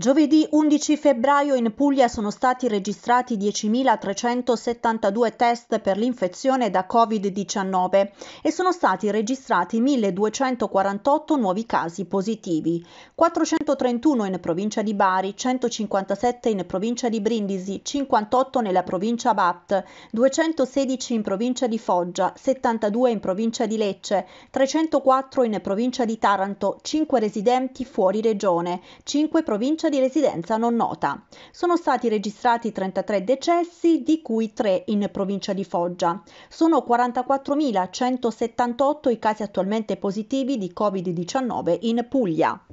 Giovedì 11 febbraio in Puglia sono stati registrati 10.372 test per l'infezione da Covid-19 e sono stati registrati 1.248 nuovi casi positivi, 431 in provincia di Bari, 157 in provincia di Brindisi, 58 nella provincia Bat, 216 in provincia di Foggia, 72 in provincia di Lecce, 304 in provincia di Taranto, 5 residenti fuori regione, 5 provincia causa di residenza non nota. Sono stati registrati 33 decessi, di cui 3 in provincia di Foggia. Sono 44.178 i casi attualmente positivi di Covid-19 in Puglia.